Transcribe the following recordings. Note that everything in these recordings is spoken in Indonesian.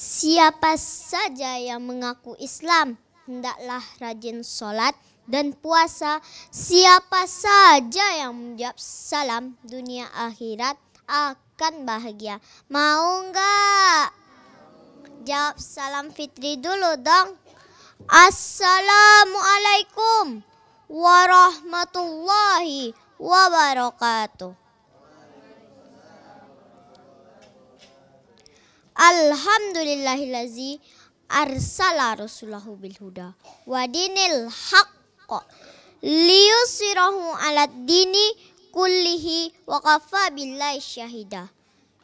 Siapa saja yang mengaku Islam, hendaklah rajin sholat dan puasa. Siapa saja yang menjawab salam, dunia akhirat akan bahagia. Mau enggak? Jawab salam Fitri dulu dong. Assalamualaikum warahmatullahi wabarakatuh. Alhamdulillahilazi arsala rasulahu bil huda wa dinil haqq liyusirahu ala dini kullihi wa kafa billahi syahida.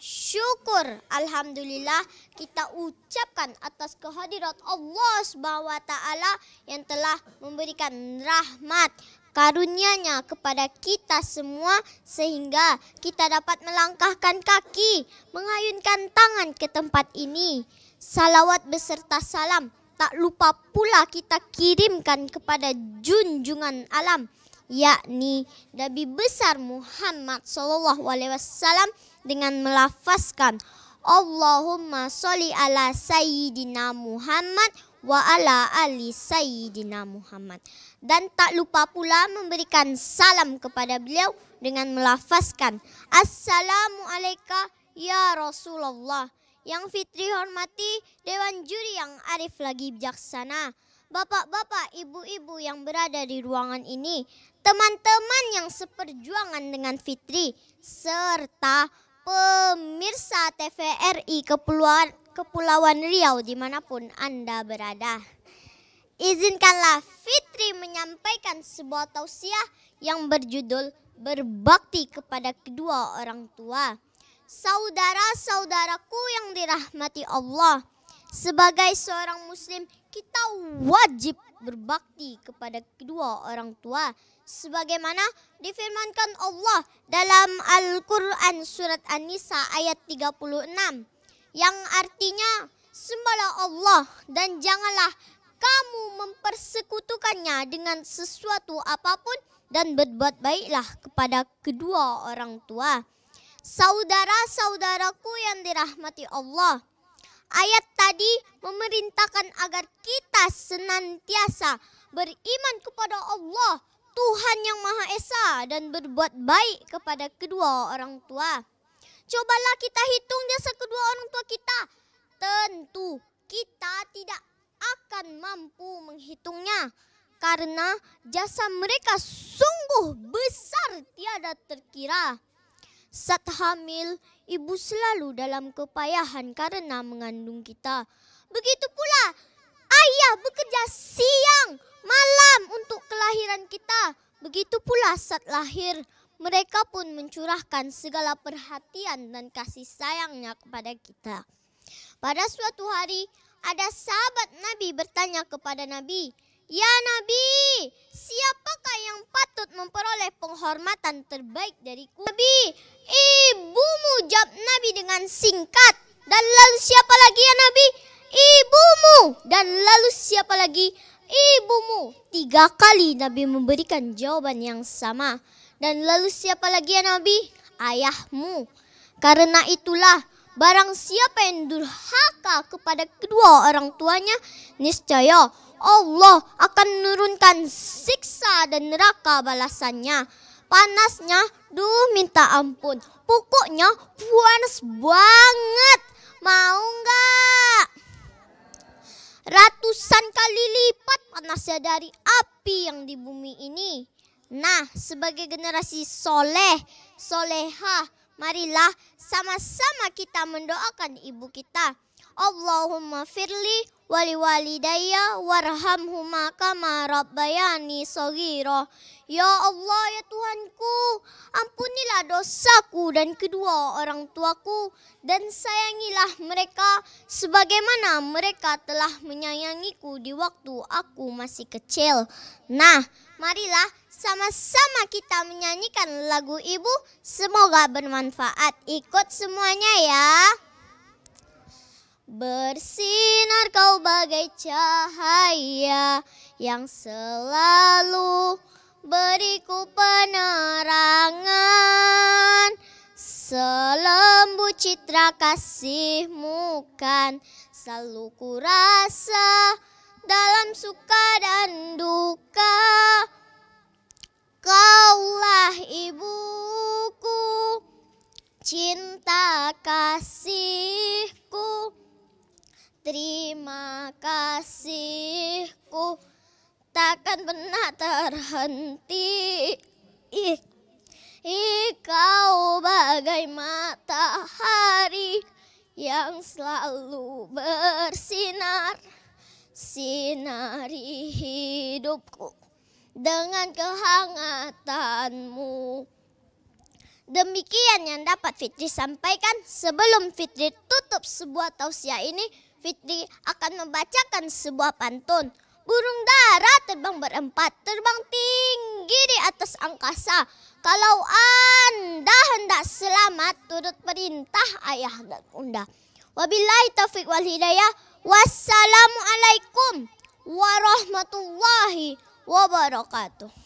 Syukur Alhamdulillah kita ucapkan atas kehadirat Allah Subhanahu wa taala yang telah memberikan rahmat karunia-Nya kepada kita semua sehingga kita dapat melangkahkan kaki, mengayunkan tangan ke tempat ini. Salawat beserta salam tak lupa pula kita kirimkan kepada junjungan alam yakni Nabi besar Muhammad saw Alaihi Wasallam dengan melafazkan Allahumma sholli ala sayyidina Muhammad wa ala ali sayyidina Muhammad. Dan tak lupa pula memberikan salam kepada beliau dengan melafazkan Assalamualaikum ya Rasulullah. Yang Fitri hormati Dewan Juri yang arif lagi bijaksana. Bapak-bapak, ibu-ibu yang berada di ruangan ini, teman-teman yang seperjuangan dengan Fitri, serta pemirsa TVRI Kepulauan Kepulauan Riau dimanapun Anda berada. Izinkanlah Fitri menyampaikan sebuah tausiah yang berjudul Berbakti kepada kedua orang tua. Saudara-saudaraku yang dirahmati Allah, sebagai seorang muslim kita wajib berbakti kepada kedua orang tua sebagaimana difirmankan Allah dalam Al-Qur'an surat An-Nisa ayat 36 yang artinya sembahlah Allah dan janganlah kamu mempersekutukannya dengan sesuatu apapun dan berbuat baiklah kepada kedua orang tua. Saudara-saudaraku yang dirahmati Allah, ayat tadi memerintahkan agar kita senantiasa beriman kepada Allah, Tuhan yang Maha Esa dan berbuat baik kepada kedua orang tua. Cobalah kita hitung jasa kedua orang tua kita. Tentu kita tidak akan mampu menghitungnya karena jasa mereka sungguh besar tiada terkira. Saat hamil, ibu selalu dalam kepayahan karena mengandung kita. Begitu pula, ayah bekerja siang, malam untuk kelahiran kita. Begitu pula saat lahir, mereka pun mencurahkan segala perhatian dan kasih sayangnya kepada kita. Pada suatu hari, ada sahabat Nabi bertanya kepada Nabi, "Ya Nabi, siapakah yang patut memperoleh penghormatan terbaik dariku?" Nabi, ibumu jawab Nabi dengan singkat. Dan lalu siapa lagi ya Nabi? Ibumu. Dan lalu siapa lagi? ibumu. Tiga kali Nabi memberikan jawaban yang sama. Dan lalu siapa lagi ya Nabi? Ayahmu. Karena itulah barang siapa yang durhaka kepada kedua orang tuanya, niscaya Allah akan menurunkan siksa dan neraka balasannya. Panasnya, duh minta ampun. Pokoknya panas banget. Mau enggak? Ratusan kali lipat panasnya dari api yang di bumi ini. Nah, sebagai generasi soleh, soleha, marilah sama-sama kita mendoakan ibu kita. Allahumma firli wali walidayya warhamhuma kama rabbayani Ya Allah ya Tuhan saku dan kedua orang tuaku dan sayangilah mereka sebagaimana mereka telah menyayangiku di waktu aku masih kecil. Nah, marilah sama-sama kita menyanyikan lagu ibu. Semoga bermanfaat. Ikut semuanya ya. Bersinar kau bagai cahaya yang selalu beriku penerangan selembut citra kasihmu kan selalu ku rasa dalam suka dan duka Kaulah ibuku, cinta kasihku, terima kasihku takkan pernah terhenti. Ih, ih kau bagai matahari yang selalu bersinar, sinari hidupku dengan kehangatanmu. Demikian yang dapat Fitri sampaikan sebelum Fitri tutup sebuah tausiah ini, Fitri akan membacakan sebuah pantun. Burung darat terbang berempat, terbang tinggi di atas angkasa. Kalau Anda hendak selamat, turut perintah ayah dan bunda. Wabillahi taufiq wal hidayah. Wassalamualaikum warahmatullahi wabarakatuh.